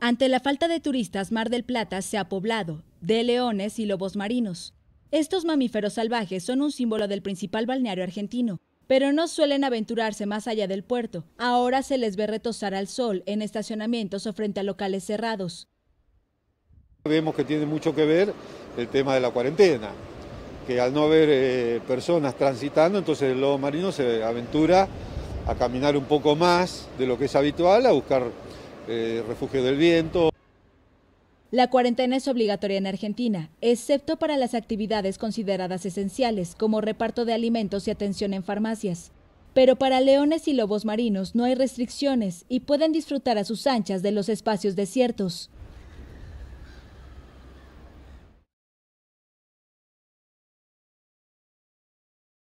Ante la falta de turistas, Mar del Plata se ha poblado de leones y lobos marinos. Estos mamíferos salvajes son un símbolo del principal balneario argentino, pero no suelen aventurarse más allá del puerto. Ahora se les ve retosar al sol en estacionamientos o frente a locales cerrados. Vemos que tiene mucho que ver el tema de la cuarentena, que al no haber eh, personas transitando, entonces el lobo marino se aventura a caminar un poco más de lo que es habitual, a buscar eh, refugio del viento. La cuarentena es obligatoria en Argentina, excepto para las actividades consideradas esenciales, como reparto de alimentos y atención en farmacias. Pero para leones y lobos marinos no hay restricciones y pueden disfrutar a sus anchas de los espacios desiertos.